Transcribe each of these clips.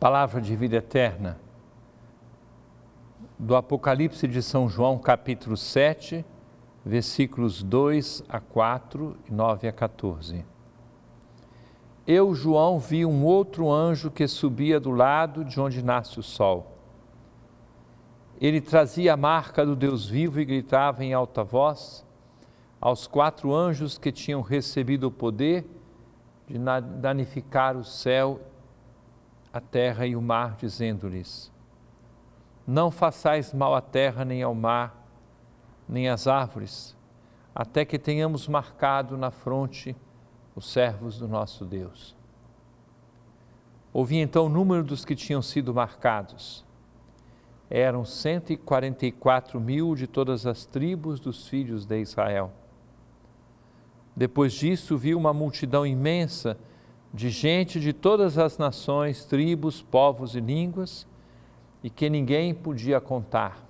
palavra de vida eterna, do Apocalipse de São João, capítulo 7, versículos 2 a 4 e 9 a 14. Eu, João, vi um outro anjo que subia do lado de onde nasce o sol. Ele trazia a marca do Deus vivo e gritava em alta voz aos quatro anjos que tinham recebido o poder de danificar o céu a terra e o mar, dizendo-lhes: Não façais mal à terra, nem ao mar, nem às árvores, até que tenhamos marcado na fronte os servos do nosso Deus. Ouvi então o número dos que tinham sido marcados. Eram 144 mil de todas as tribos dos filhos de Israel. Depois disso, vi uma multidão imensa de gente de todas as nações, tribos, povos e línguas, e que ninguém podia contar.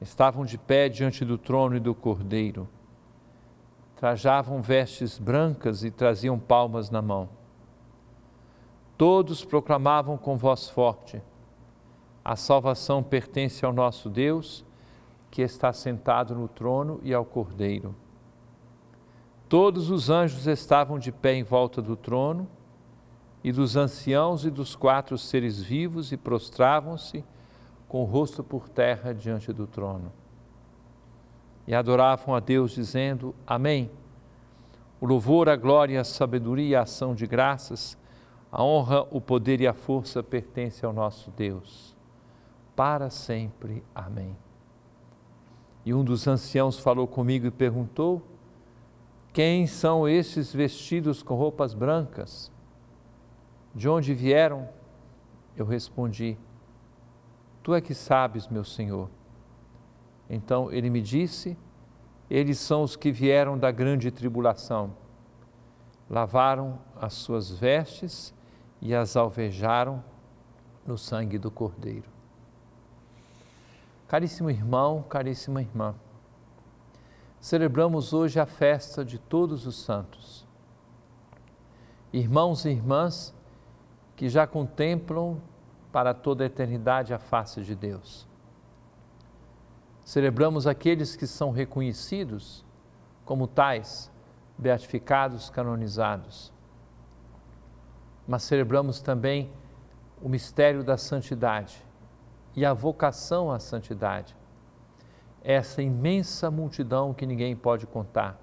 Estavam de pé diante do trono e do cordeiro, trajavam vestes brancas e traziam palmas na mão. Todos proclamavam com voz forte: A salvação pertence ao nosso Deus, que está sentado no trono e ao cordeiro. Todos os anjos estavam de pé em volta do trono e dos anciãos e dos quatro seres vivos e prostravam-se com o rosto por terra diante do trono. E adoravam a Deus, dizendo: Amém. O louvor, a glória, a sabedoria, a ação de graças, a honra, o poder e a força pertencem ao nosso Deus. Para sempre. Amém. E um dos anciãos falou comigo e perguntou: quem são esses vestidos com roupas brancas? De onde vieram? Eu respondi: Tu é que sabes, meu Senhor. Então ele me disse: Eles são os que vieram da grande tribulação. Lavaram as suas vestes e as alvejaram no sangue do Cordeiro. Caríssimo irmão, caríssima irmã, celebramos hoje a festa de todos os santos. Irmãos e irmãs que já contemplam para toda a eternidade a face de Deus. Celebramos aqueles que são reconhecidos como tais, beatificados, canonizados. Mas celebramos também o mistério da santidade e a vocação à santidade essa imensa multidão que ninguém pode contar,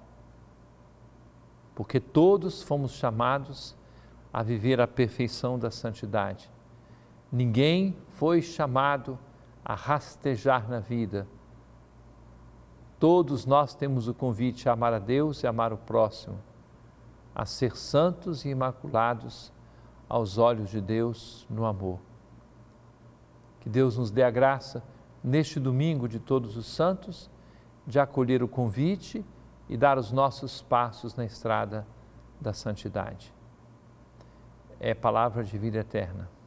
porque todos fomos chamados a viver a perfeição da santidade. Ninguém foi chamado a rastejar na vida. Todos nós temos o convite a amar a Deus e amar o próximo, a ser santos e imaculados aos olhos de Deus no amor. Que Deus nos dê a graça neste domingo de Todos os Santos, de acolher o convite e dar os nossos passos na estrada da santidade. É palavra de vida eterna.